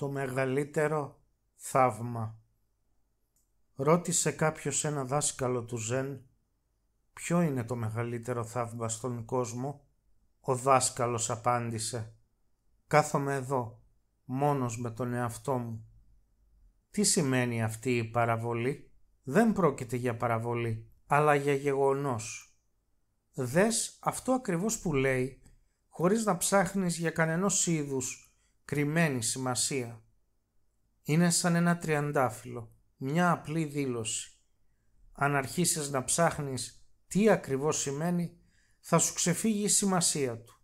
το μεγαλύτερο θαύμα. Ρώτησε κάποιος ένα δάσκαλο του Ζεν ποιο είναι το μεγαλύτερο θαύμα στον κόσμο. Ο δάσκαλος απάντησε «Κάθομαι εδώ, μόνος με τον εαυτό μου». Τι σημαίνει αυτή η παραβολή? Δεν πρόκειται για παραβολή, αλλά για γεγονός. Δες αυτό ακριβώς που λέει, χωρίς να ψάχνεις για κανένα είδους κρυμμένη σημασία. Είναι σαν ένα τριαντάφυλλο, μια απλή δήλωση. Αν αρχίσεις να ψάχνεις τι ακριβώς σημαίνει, θα σου ξεφύγει η σημασία του.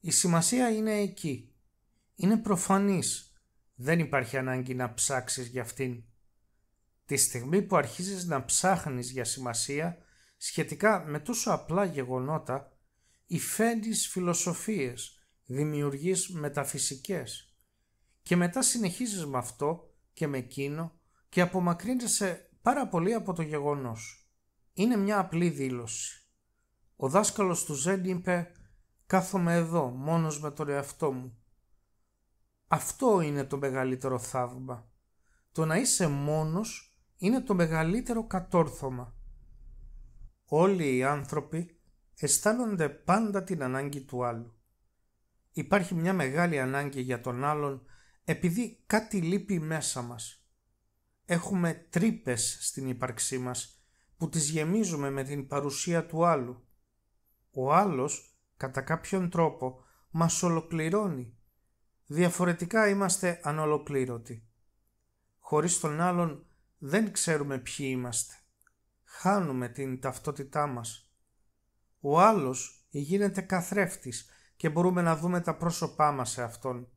Η σημασία είναι εκεί. Είναι προφανής. Δεν υπάρχει ανάγκη να ψάξεις για αυτήν. Τη στιγμή που αρχίζεις να ψάχνεις για σημασία σχετικά με τόσο απλά γεγονότα, υφαίνεις φιλοσοφίες, δημιουργείς μεταφυσικές και μετά συνεχίζεις με αυτό και με εκείνο και απομακρύνεσαι πάρα πολύ από το γεγονός. Είναι μια απλή δήλωση. Ο δάσκαλος του Ζεν είπε «Κάθομαι εδώ, μόνος με τον εαυτό μου». Αυτό είναι το μεγαλύτερο θαύμα. Το να είσαι μόνος είναι το μεγαλύτερο κατόρθωμα. Όλοι οι άνθρωποι αισθάνονται πάντα την ανάγκη του άλλου. Υπάρχει μια μεγάλη ανάγκη για τον άλλον επειδή κάτι λείπει μέσα μας. Έχουμε τρύπες στην ύπαρξή μας που τις γεμίζουμε με την παρουσία του άλλου. Ο άλλος, κατά κάποιον τρόπο, μας ολοκληρώνει. Διαφορετικά είμαστε ανολοκλήρωτοι. Χωρίς τον άλλον δεν ξέρουμε ποιοι είμαστε. Χάνουμε την ταυτότητά μας. Ο άλλος γίνεται καθρέφτης και μπορούμε να δούμε τα πρόσωπά μας σε Αυτόν.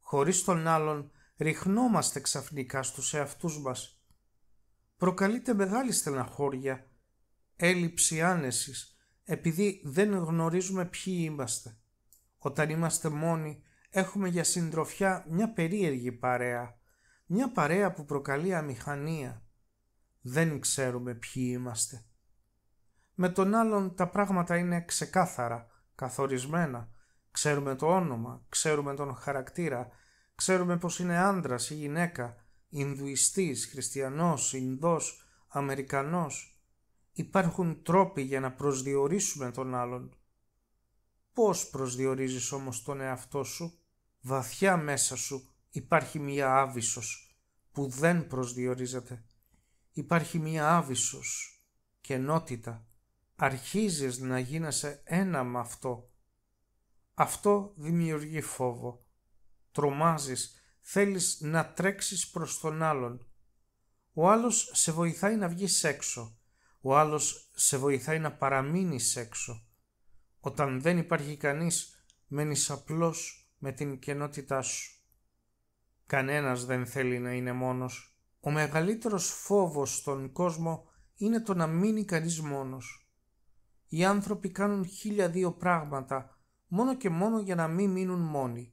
Χωρίς τον άλλον ριχνόμαστε ξαφνικά στους εαυτούς μας. Προκαλείται μεγάλη στεναχώρια, έλλειψη άνεσης, επειδή δεν γνωρίζουμε ποιοι είμαστε. Όταν είμαστε μόνοι έχουμε για συντροφιά μια περίεργη παρέα, μια παρέα που προκαλεί αμηχανία. Δεν ξέρουμε ποιοι είμαστε. Με τον άλλον τα πράγματα είναι ξεκάθαρα, καθορισμένα. Ξέρουμε το όνομα, ξέρουμε τον χαρακτήρα, ξέρουμε πως είναι άντρας ή γυναίκα, Ινδουιστής, Χριστιανός, Ινδός, Αμερικανός. Υπάρχουν τρόποι για να προσδιορίσουμε τον άλλον. Πώς προσδιορίζεις όμως τον εαυτό σου, βαθιά μέσα σου υπάρχει μία άβυσος που δεν προσδιορίζεται. Υπάρχει μία άβυσος, κενότητα, αρχίζεις να γίνεσαι ένα με αυτό. Αυτό δημιουργεί φόβο. Τρομάζεις, θέλεις να τρέξεις προς τον άλλον. Ο άλλος σε βοηθάει να βγεις έξω. Ο άλλος σε βοηθάει να παραμείνεις έξω. Όταν δεν υπάρχει κανείς, μένεις απλώς με την κενότητά σου. Κανένας δεν θέλει να είναι μόνος. Ο μεγαλύτερος φόβος στον κόσμο είναι το να μείνει κανείς μόνος. Οι άνθρωποι κάνουν χίλια δύο πράγματα μόνο και μόνο για να μην μείνουν μόνοι.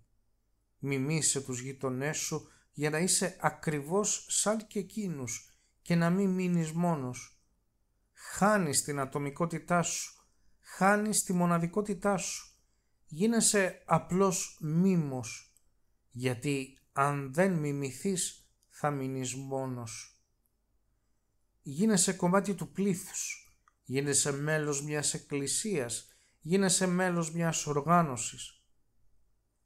Μιμήσε τους γειτονές σου για να είσαι ακριβώς σαν και εκείνους και να μην μείνεις μόνος. Χάνεις την ατομικότητά σου, χάνεις τη μοναδικότητά σου. Γίνεσαι απλώς μίμος, γιατί αν δεν μιμηθείς θα μείνεις μόνος. Γίνεσαι κομμάτι του πλήθους Γίνεσαι μέλος μιας εκκλησίας, γίνεσαι μέλος μιας οργάνωσης.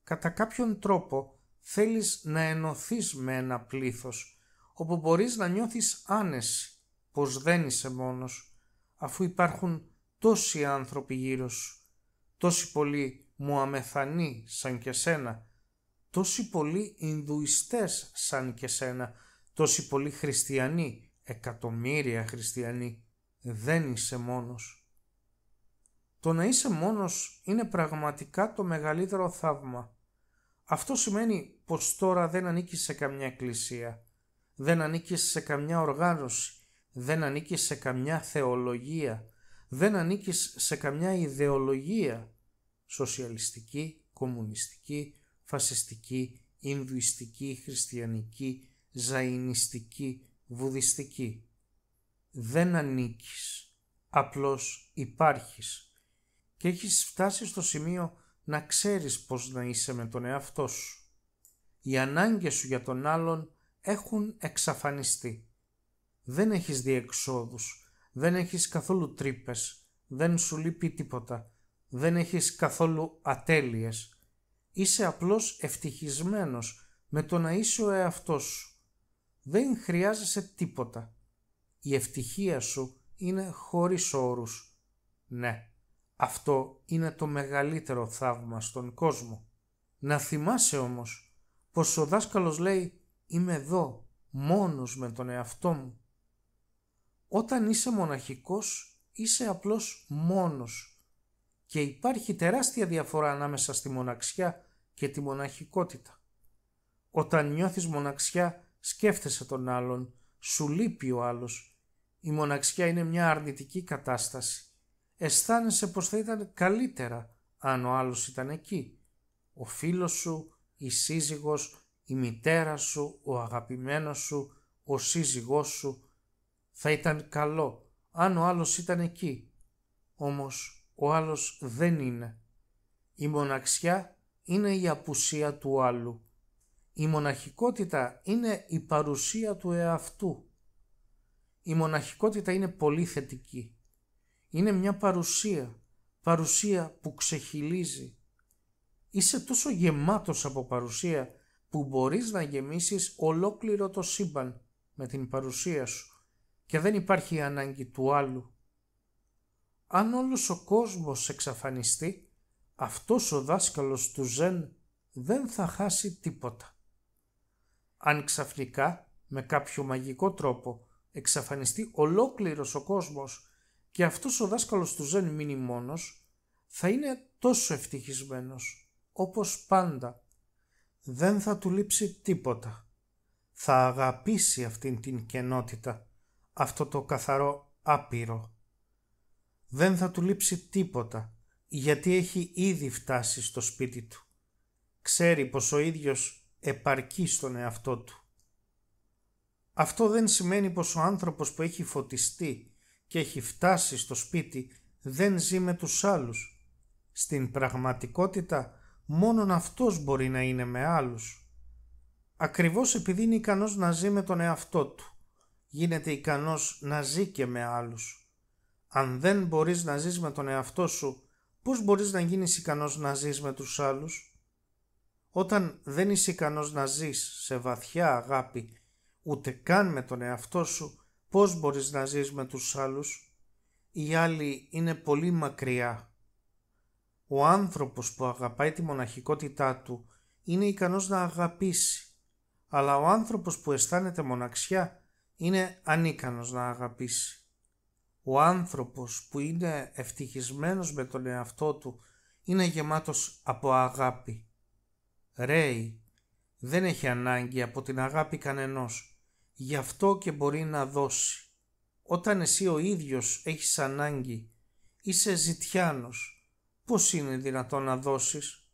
Κατά κάποιον τρόπο θέλεις να ενωθείς με ένα πλήθος, όπου μπορείς να νιώθεις άνεση, πως δεν είσαι μόνος, αφού υπάρχουν τόσοι άνθρωποι γύρω σου, τόσοι πολλοί μουαμεθανοί σαν και σένα, τόσοι πολλοί Ινδουιστές σαν και σένα, τόσοι πολλοί χριστιανοί, εκατομμύρια χριστιανοί δεν είσαι μόνος. Το να είσαι μόνος είναι πραγματικά το μεγαλύτερο θαύμα. Αυτό σημαίνει πως τώρα δεν ανήκεις σε καμιά εκκλησία, δεν ανήκεις σε καμιά οργάνωση, δεν ανήκεις σε καμιά θεολογία, δεν ανήκεις σε καμιά ιδεολογία, σοσιαλιστική, κομμουνιστική, φασιστική, Ινδουιστική, Χριστιανική, Ζαϊνιστική, Βουδιστική δεν ανήκεις, απλώς υπάρχεις και έχεις φτάσει στο σημείο να ξέρεις πώς να είσαι με τον εαυτό σου. Οι ανάγκες σου για τον άλλον έχουν εξαφανιστεί. Δεν έχεις διεξόδους, δεν έχεις καθόλου τρύπες, δεν σου λείπει τίποτα, δεν έχεις καθόλου ατέλειες. Είσαι απλώς ευτυχισμένος με το να είσαι ο εαυτός σου. Δεν χρειάζεσαι τίποτα η ευτυχία σου είναι χωρίς όρους. Ναι, αυτό είναι το μεγαλύτερο θαύμα στον κόσμο. Να θυμάσαι όμως πως ο δάσκαλος λέει «Είμαι εδώ, μόνος με τον εαυτό μου». Όταν είσαι μοναχικός, είσαι απλώς μόνος και υπάρχει τεράστια διαφορά ανάμεσα στη μοναξιά και τη μοναχικότητα. Όταν νιώθεις μοναξιά, σκέφτεσαι τον άλλον, σου λείπει ο άλλος η μοναξιά είναι μια αρνητική κατάσταση. Αισθάνεσαι πως θα ήταν καλύτερα αν ο άλλος ήταν εκεί. Ο φίλος σου, η σύζυγος, η μητέρα σου, ο αγαπημένος σου, ο σύζυγός σου. Θα ήταν καλό αν ο άλλος ήταν εκεί. Όμως ο άλλος δεν είναι. Η μοναξιά είναι η απουσία του άλλου. Η μοναχικότητα είναι η παρουσία του εαυτού. Η μοναχικότητα είναι πολύ θετική. Είναι μια παρουσία, παρουσία που ξεχυλίζει. Είσαι τόσο γεμάτος από παρουσία που μπορείς να γεμίσεις ολόκληρο το σύμπαν με την παρουσία σου και δεν υπάρχει ανάγκη του άλλου. Αν όλος ο κόσμος εξαφανιστεί, αυτός ο δάσκαλος του Ζεν δεν θα χάσει τίποτα. Αν ξαφνικά, με κάποιο μαγικό τρόπο, εξαφανιστεί ολόκληρος ο κόσμος και αυτός ο δάσκαλος του Ζεν μείνει μόνος, θα είναι τόσο ευτυχισμένος, όπως πάντα. Δεν θα του λείψει τίποτα. Θα αγαπήσει αυτήν την κενότητα, αυτό το καθαρό άπειρο. Δεν θα του λείψει τίποτα, γιατί έχει ήδη φτάσει στο σπίτι του. Ξέρει πως ο ίδιος επαρκεί στον εαυτό του. Αυτό δεν σημαίνει πως ο άνθρωπος που έχει φωτιστεί και έχει φτάσει στο σπίτι δεν ζει με τους άλλους. Στην πραγματικότητα μόνον αυτός μπορεί να είναι με άλλους. Ακριβώς επειδή είναι ικανός να ζει με τον εαυτό του, γίνεται ικανός να ζει και με άλλους. Αν δεν μπορείς να ζεις με τον εαυτό σου, πώς μπορείς να γίνεις ικανός να ζεις με τους άλλους. Όταν δεν είσαι ικανός να ζεις σε βαθιά αγάπη ούτε καν με τον εαυτό σου πώς μπορείς να ζεις με τους άλλους. Οι άλλοι είναι πολύ μακριά. Ο άνθρωπος που αγαπάει τη μοναχικότητά του είναι ικανός να αγαπήσει, αλλά ο άνθρωπος που αισθάνεται μοναξιά είναι ανίκανος να αγαπήσει. Ο άνθρωπος που είναι ευτυχισμένος με τον εαυτό του είναι γεμάτος από αγάπη. Ρέι δεν έχει ανάγκη από την αγάπη κανενός γι' αυτό και μπορεί να δώσει. Όταν εσύ ο ίδιος έχεις ανάγκη, είσαι ζητιάνος, πώς είναι δυνατόν να δώσεις.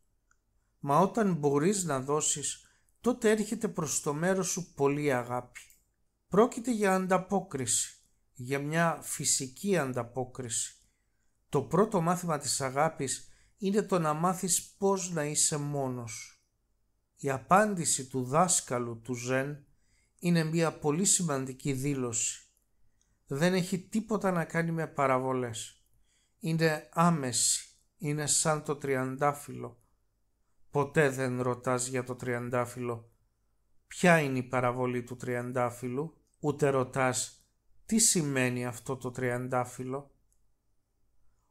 Μα όταν μπορείς να δώσεις, τότε έρχεται προς το μέρος σου πολύ αγάπη. Πρόκειται για ανταπόκριση, για μια φυσική ανταπόκριση. Το πρώτο μάθημα της αγάπης είναι το να μάθεις πώς να είσαι μόνος. Η απάντηση του δάσκαλου του Ζεν είναι μια πολύ σημαντική δήλωση. Δεν έχει τίποτα να κάνει με παραβολές. Είναι άμεση. Είναι σαν το τριαντάφυλλο. Ποτέ δεν ρωτάς για το τριαντάφυλλο. Ποια είναι η παραβολή του τριαντάφυλλου. Ούτε ρωτάς τι σημαίνει αυτό το τριαντάφυλλο.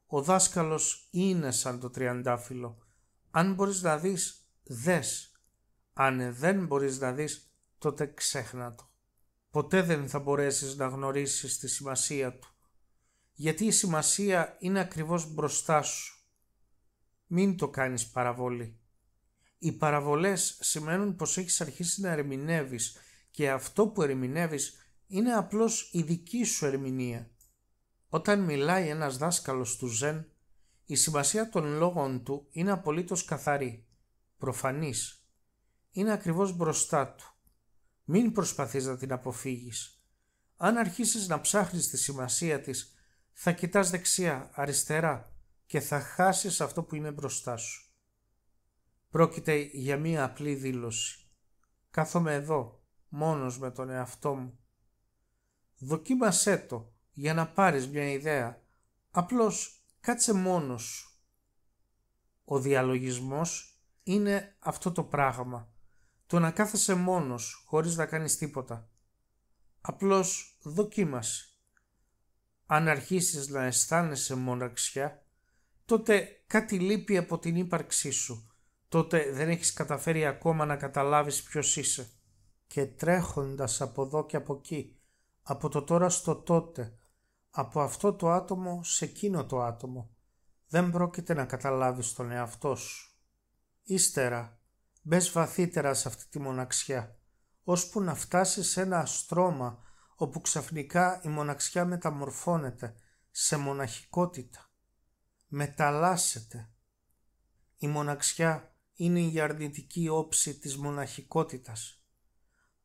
Ο δάσκαλος είναι σαν το τριαντάφυλλο. Αν μπορείς να δεις, δες. Αν δεν μπορείς να δεις, τότε ξέχνα το. Ποτέ δεν θα μπορέσεις να γνωρίσεις τη σημασία του. Γιατί η σημασία είναι ακριβώς μπροστά σου. Μην το κάνεις παραβολή. Οι παραβολές σημαίνουν πως έχεις αρχίσει να ερμηνεύεις και αυτό που ερμηνεύεις είναι απλώς η δική σου ερμηνεία. Όταν μιλάει ένας δάσκαλος του Ζεν, η σημασία των λόγων του είναι απολύτως καθαρή, προφανής. Είναι ακριβώς μπροστά του. Μην προσπαθείς να την αποφύγεις. Αν αρχίσεις να ψάχνεις τη σημασία της, θα κοιτάς δεξιά, αριστερά και θα χάσεις αυτό που είναι μπροστά σου. Πρόκειται για μία απλή δήλωση. Κάθομαι εδώ, μόνος με τον εαυτό μου. Δοκίμασέ το για να πάρεις μια ιδέα. Απλώς κάτσε μόνος σου. Ο διαλογισμός είναι αυτό το πράγμα. Το να κάθεσαι μόνος, χωρίς να κάνεις τίποτα. Απλώς δοκίμασε. Αν αρχίσεις να αισθάνεσαι μοναξιά, τότε κάτι λείπει από την ύπαρξή σου. Τότε δεν έχεις καταφέρει ακόμα να καταλάβεις ποιος είσαι. Και τρέχοντας από εδώ και από εκεί, από το τώρα στο τότε, από αυτό το άτομο σε εκείνο το άτομο, δεν πρόκειται να καταλάβεις τον εαυτό σου. Ύστερα, Μπες βαθύτερα σε αυτή τη μοναξιά, ώσπου να φτάσεις σε ένα στρώμα, όπου ξαφνικά η μοναξιά μεταμορφώνεται σε μοναχικότητα. Μεταλλάσσεται. Η μοναξιά είναι η αρνητική όψη της μοναχικότητας.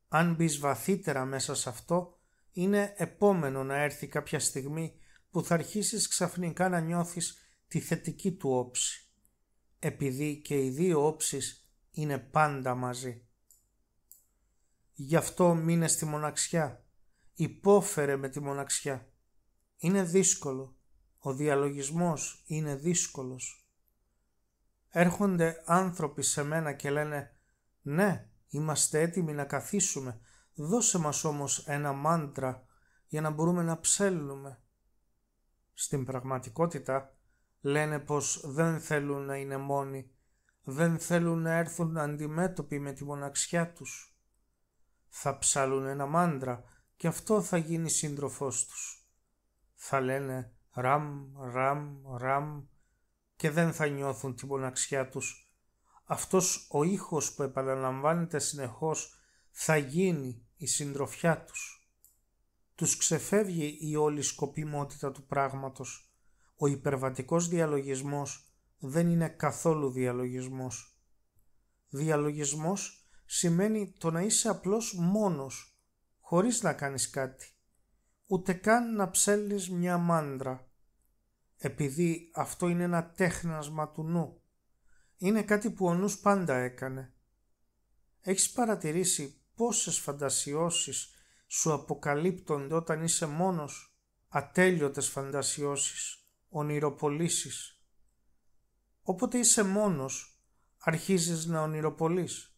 Αν μπεις βαθύτερα μέσα σε αυτό, είναι επόμενο να έρθει κάποια στιγμή που θα αρχίσεις ξαφνικά να νιώθεις τη θετική του όψη. Επειδή και οι δύο όψεις είναι πάντα μαζί. Γι' αυτό μείνε στη μοναξιά. Υπόφερε με τη μοναξιά. Είναι δύσκολο. Ο διαλογισμός είναι δύσκολος. Έρχονται άνθρωποι σε μένα και λένε «Ναι, είμαστε έτοιμοι να καθίσουμε. Δώσε μας όμως ένα μάντρα για να μπορούμε να ψέλνουμε». Στην πραγματικότητα λένε πως δεν θέλουν να είναι μόνοι δεν θέλουν να έρθουν αντιμέτωποι με τη μοναξιά τους. Θα ψάλουν ένα μάντρα και αυτό θα γίνει σύντροφός τους. Θα λένε ραμ, ραμ, ραμ και δεν θα νιώθουν τη μοναξιά τους. Αυτός ο ήχος που επαναλαμβάνεται συνεχώς θα γίνει η συντροφιά τους. Τους ξεφεύγει η όλη σκοπιμότητα του πράγματος. Ο υπερβατικός διαλογισμός δεν είναι καθόλου διαλογισμός. Διαλογισμός σημαίνει το να είσαι απλώς μόνος, χωρίς να κάνεις κάτι. Ούτε καν να ψέλνεις μια μάντρα. Επειδή αυτό είναι ένα τέχνασμα του νου. Είναι κάτι που ο νους πάντα έκανε. Έχεις παρατηρήσει πόσες φαντασιώσεις σου αποκαλύπτονται όταν είσαι μόνος. Ατέλειωτες φαντασιώσεις, ονειροπολίσεις Όποτε είσαι μόνος, αρχίζεις να ονειροπολείς.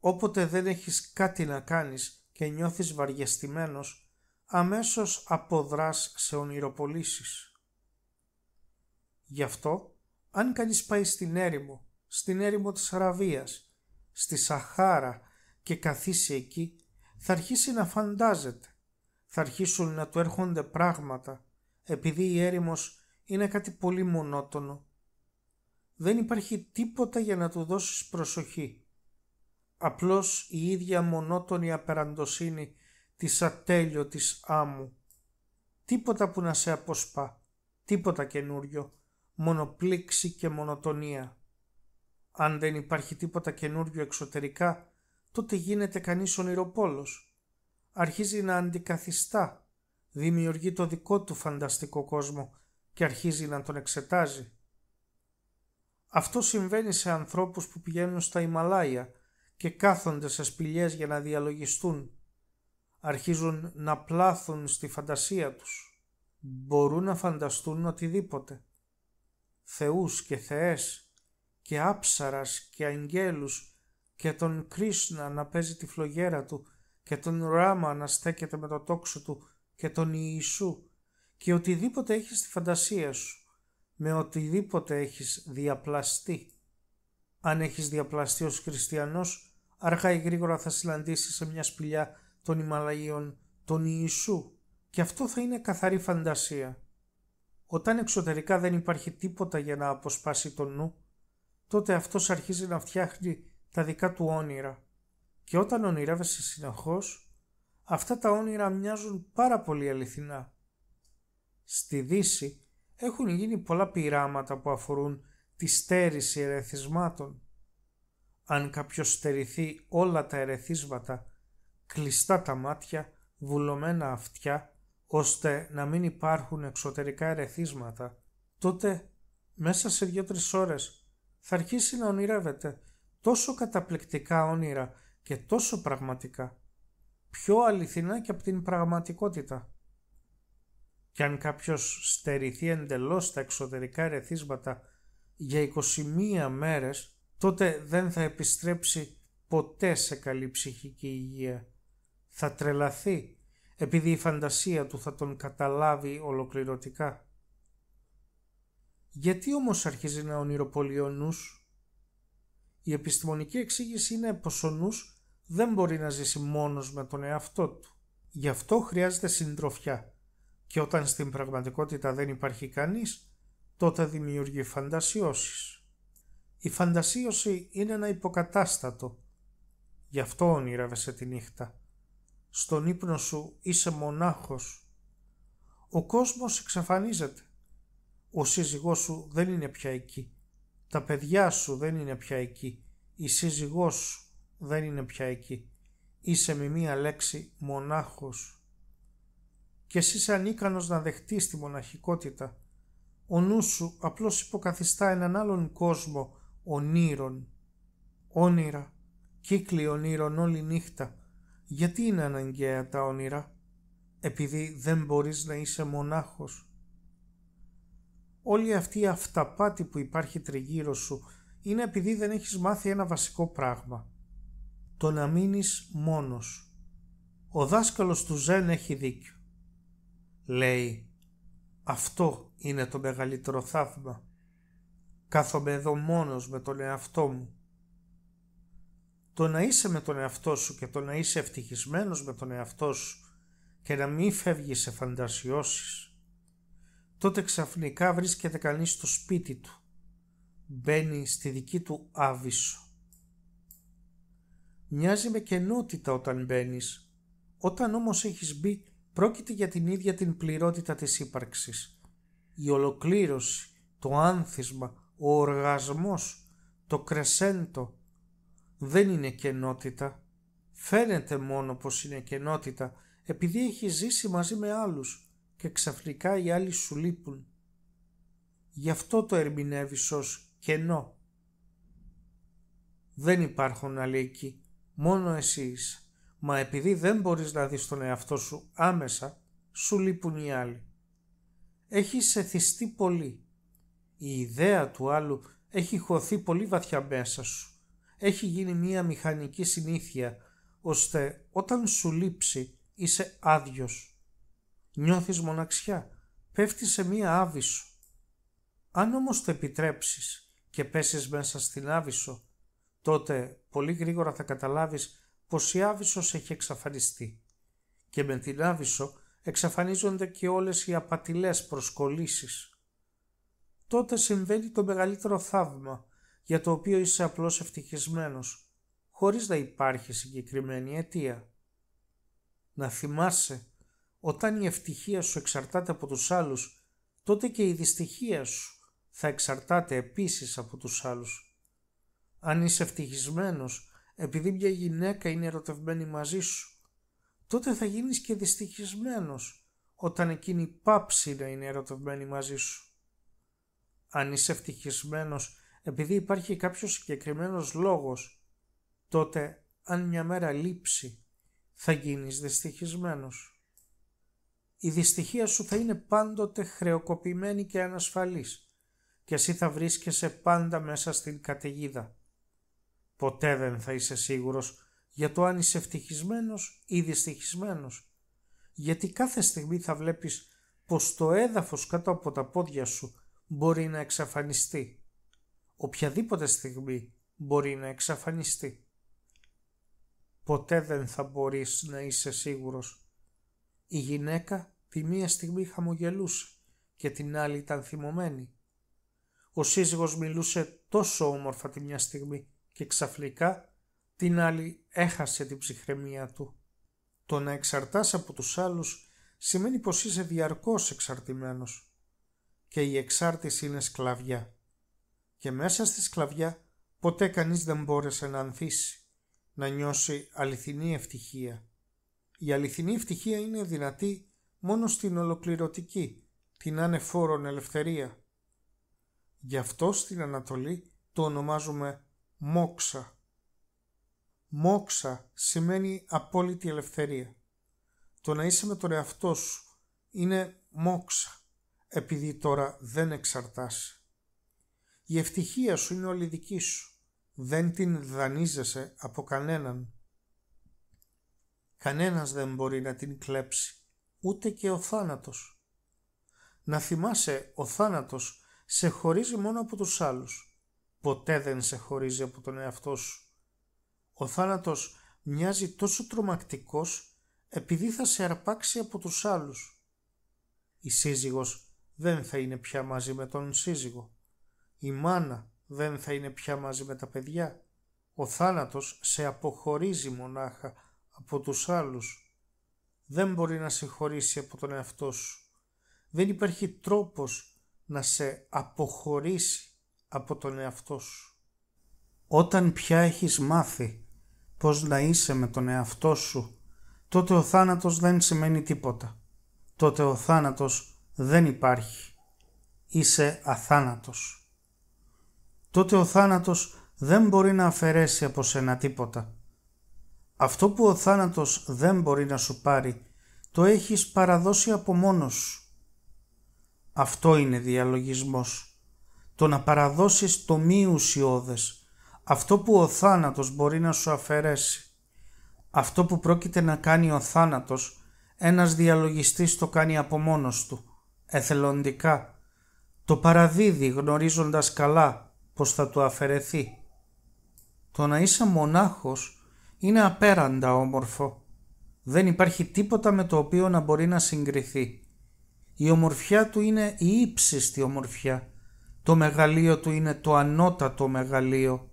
Όποτε δεν έχεις κάτι να κάνεις και νιώθεις βαριεστημένος, αμέσως αποδράς σε ονειροπολήσεις. Γι' αυτό, αν κανείς πάει στην έρημο, στην έρημο της Αραβίας, στη Σαχάρα και καθίσει εκεί, θα αρχίσει να φαντάζεται. Θα αρχίσουν να του έρχονται πράγματα, επειδή η έρημος είναι κάτι πολύ μονότονο δεν υπάρχει τίποτα για να του δώσεις προσοχή. Απλώς η ίδια μονότονη απεραντοσύνη της ατέλειωτης άμμου. Τίποτα που να σε αποσπά, τίποτα καινούριο, μονοπλήξη και μονοτονία. Αν δεν υπάρχει τίποτα καινούριο εξωτερικά, τότε γίνεται κανείς ονειροπόλος. Αρχίζει να αντικαθιστά, δημιουργεί το δικό του φανταστικό κόσμο και αρχίζει να τον εξετάζει. Αυτό συμβαίνει σε ανθρώπους που πηγαίνουν στα Ιμαλάια και κάθονται σε σπηλιές για να διαλογιστούν. Αρχίζουν να πλάθουν στη φαντασία τους. Μπορούν να φανταστούν οτιδήποτε. Θεούς και θεές και άψαρας και αγγέλους και τον Κρίσνα να παίζει τη φλογέρα του και τον Ράμα να στέκεται με το τόξο του και τον Ιησού και οτιδήποτε έχεις στη φαντασία σου με οτιδήποτε έχεις διαπλαστεί. Αν έχεις διαπλαστεί ως χριστιανός, αργά ή γρήγορα θα συναντήσεις σε μια σπηλιά των Ιμαλαίων τον Ιησού και αυτό θα είναι καθαρή φαντασία. Όταν εξωτερικά δεν υπάρχει τίποτα για να αποσπάσει τον νου, τότε αυτός αρχίζει να φτιάχνει τα δικά του όνειρα. Και όταν ονειρεύεσαι συνεχώς, αυτά τα όνειρα μοιάζουν πάρα πολύ αληθινά. Στη Δύση έχουν γίνει πολλά πειράματα που αφορούν τη στέρηση ερεθισμάτων. Αν κάποιος στερηθεί όλα τα ερεθίσματα, κλειστά τα μάτια, βουλωμένα αυτιά, ώστε να μην υπάρχουν εξωτερικά ερεθίσματα, τότε μέσα σε δύο-τρεις ώρες θα αρχίσει να ονειρεύεται τόσο καταπληκτικά όνειρα και τόσο πραγματικά, πιο αληθινά και από την πραγματικότητα και αν κάποιος στερηθεί εντελώς τα εξωτερικά ρεθίσματα για 21 μέρες, τότε δεν θα επιστρέψει ποτέ σε καλή ψυχική υγεία. Θα τρελαθεί επειδή η φαντασία του θα τον καταλάβει ολοκληρωτικά. Γιατί όμως αρχίζει να ονειροπολεί ο νους? Η επιστημονική εξήγηση είναι πως ο νους δεν μπορεί να ζήσει μόνος με τον εαυτό του. Γι' αυτό χρειάζεται συντροφιά και όταν στην πραγματικότητα δεν υπάρχει κανείς, τότε δημιουργεί φαντασιώσεις. Η φαντασίωση είναι ένα υποκατάστατο. Γι' αυτό όνειρευεσαι τη νύχτα. Στον ύπνο σου είσαι μονάχος. Ο κόσμος εξαφανίζεται. Ο σύζυγός σου δεν είναι πια εκεί. Τα παιδιά σου δεν είναι πια εκεί. Η σύζυγός σου δεν είναι πια εκεί. Είσαι με μία λέξη μονάχος και εσύ ανίκανος να δεχτείς τη μοναχικότητα. Ο νους σου απλώς υποκαθιστά έναν άλλον κόσμο ονείρων. Όνειρα, κύκλοι ονείρων όλη νύχτα. Γιατί είναι αναγκαία τα όνειρα, επειδή δεν μπορείς να είσαι μονάχος. Όλη αυτή η αυταπάτη που υπάρχει τριγύρω σου είναι επειδή δεν έχεις μάθει ένα βασικό πράγμα. Το να μείνεις μόνος. Ο δάσκαλος του Ζεν έχει δίκιο λέει «Αυτό είναι το μεγαλύτερο θαύμα. Κάθομαι εδώ μόνος με τον εαυτό μου. Το να είσαι με τον εαυτό σου και το να είσαι ευτυχισμένος με τον εαυτό σου και να μην φεύγει σε φαντασιώσεις, τότε ξαφνικά βρίσκεται κανείς στο σπίτι του. Μπαίνει στη δική του άβυσο. Μοιάζει με κενότητα όταν μπαίνεις. Όταν όμως έχεις μπει πρόκειται για την ίδια την πληρότητα της ύπαρξης. Η ολοκλήρωση, το άνθισμα, ο οργασμός, το κρεσέντο δεν είναι κενότητα. Φαίνεται μόνο πως είναι κενότητα επειδή έχει ζήσει μαζί με άλλους και ξαφνικά οι άλλοι σου λείπουν. Γι' αυτό το ερμηνεύεις ως κενό. Δεν υπάρχουν άλλοι μόνο εσύ Μα επειδή δεν μπορείς να δεις τον εαυτό σου άμεσα, σου λείπουν οι άλλοι. Έχεις εθιστεί πολύ. Η ιδέα του άλλου έχει χωθεί πολύ βαθιά μέσα σου. Έχει γίνει μία μηχανική συνήθεια, ώστε όταν σου λείψει είσαι άδειος. Νιώθεις μοναξιά, πέφτεις σε μία άβυσο. Αν όμως το επιτρέψεις και πέσεις μέσα στην άβυσο, τότε πολύ γρήγορα θα καταλάβεις πως η Άβυσσος έχει εξαφανιστεί και με την Άβυσσο εξαφανίζονται και όλες οι απατηλές προσκολήσεις. Τότε συμβαίνει το μεγαλύτερο θαύμα για το οποίο είσαι απλώς ευτυχισμένος, χωρίς να υπάρχει συγκεκριμένη αιτία. Να θυμάσαι, όταν η ευτυχία σου εξαρτάται από τους άλλους, τότε και η δυστυχία σου θα εξαρτάται επίσης από τους άλλους. Αν είσαι ευτυχισμένος επειδή μια γυναίκα είναι ερωτευμένη μαζί σου, τότε θα γίνεις και δυστυχισμένος όταν εκείνη πάψει να είναι ερωτευμένη μαζί σου. Αν είσαι ευτυχισμένος επειδή υπάρχει κάποιος συγκεκριμένος λόγος, τότε αν μια μέρα λείψει θα γίνεις δυστυχισμένος. Η δυστυχία σου θα είναι πάντοτε χρεοκοπημένη και ανασφαλής και εσύ θα βρίσκεσαι πάντα μέσα στην καταιγίδα Ποτέ δεν θα είσαι σίγουρος για το αν είσαι ευτυχισμένος ή δυστυχισμένος. Γιατί κάθε στιγμή θα βλέπεις πως το έδαφος κάτω από τα πόδια σου μπορεί να εξαφανιστεί. Οποιαδήποτε στιγμή μπορεί να εξαφανιστεί. Ποτέ δεν θα μπορείς να είσαι σίγουρος. Η γυναίκα τη μία στιγμή χαμογελούσε και την άλλη ήταν θυμωμένη. Ο σύζυγος μιλούσε τόσο όμορφα τη μια στιγμή και ξαφνικά την άλλη έχασε την ψυχραιμία του. Το να εξαρτάς από τους άλλους σημαίνει πως είσαι διαρκώς εξαρτημένος και η εξάρτηση είναι σκλαβιά. Και μέσα στη σκλαβιά ποτέ κανείς δεν μπόρεσε να ανθίσει, να νιώσει αληθινή ευτυχία. Η αληθινή ευτυχία είναι δυνατή μόνο στην ολοκληρωτική, την ανεφόρον ελευθερία. Γι' αυτό στην Ανατολή το ονομάζουμε μόξα. Μόξα σημαίνει απόλυτη ελευθερία. Το να είσαι με τον εαυτό σου είναι μόξα, επειδή τώρα δεν εξαρτάσαι. Η ευτυχία σου είναι όλη δική σου. Δεν την δανείζεσαι από κανέναν. Κανένας δεν μπορεί να την κλέψει, ούτε και ο θάνατος. Να θυμάσαι, ο θάνατος σε χωρίζει μόνο από τους άλλους ποτέ δεν σε χωρίζει από τον εαυτό σου. Ο θάνατος μοιάζει τόσο τρομακτικός επειδή θα σε αρπάξει από τους άλλους. Η σύζυγος δεν θα είναι πια μαζί με τον σύζυγο. Η μάνα δεν θα είναι πια μαζί με τα παιδιά. Ο θάνατος σε αποχωρίζει μονάχα από τους άλλους. Δεν μπορεί να σε χωρίσει από τον εαυτό σου. Δεν υπάρχει τρόπος να σε αποχωρήσει από τον εαυτό σου. Όταν πια έχεις μάθει πώς να είσαι με τον εαυτό σου, τότε ο θάνατος δεν σημαίνει τίποτα. Τότε ο θάνατος δεν υπάρχει. Είσαι αθάνατος. Τότε ο θάνατος δεν μπορεί να αφαιρέσει από σένα τίποτα. Αυτό που ο θάνατος δεν μπορεί να σου πάρει, το έχεις παραδώσει από μόνος σου. Αυτό είναι διαλογισμός το να παραδώσεις το μη ουσιώδες, αυτό που ο θάνατος μπορεί να σου αφαιρέσει. Αυτό που πρόκειται να κάνει ο θάνατος, ένας διαλογιστής το κάνει από μόνος του, εθελοντικά. Το παραδίδει γνωρίζοντας καλά πως θα του αφαιρεθεί. Το να είσαι μονάχος είναι απέραντα όμορφο. Δεν υπάρχει τίποτα με το οποίο να μπορεί να συγκριθεί. Η ομορφιά του είναι η ύψιστη ομορφιά το μεγαλείο του είναι το ανώτατο μεγαλείο.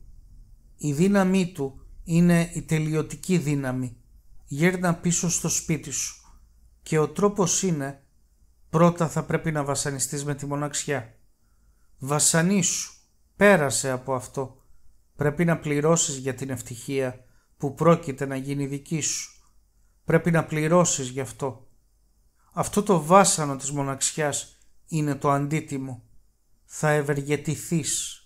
Η δύναμή του είναι η τελειωτική δύναμη. Γέρνα πίσω στο σπίτι σου. Και ο τρόπος είναι πρώτα θα πρέπει να βασανιστείς με τη μοναξιά. Βασανίσου. Πέρασε από αυτό. Πρέπει να πληρώσεις για την ευτυχία που πρόκειται να γίνει δική σου. Πρέπει να πληρώσεις γι' αυτό. Αυτό το βάσανο της μοναξιάς είναι το αντίτιμο θα ευεργετηθείς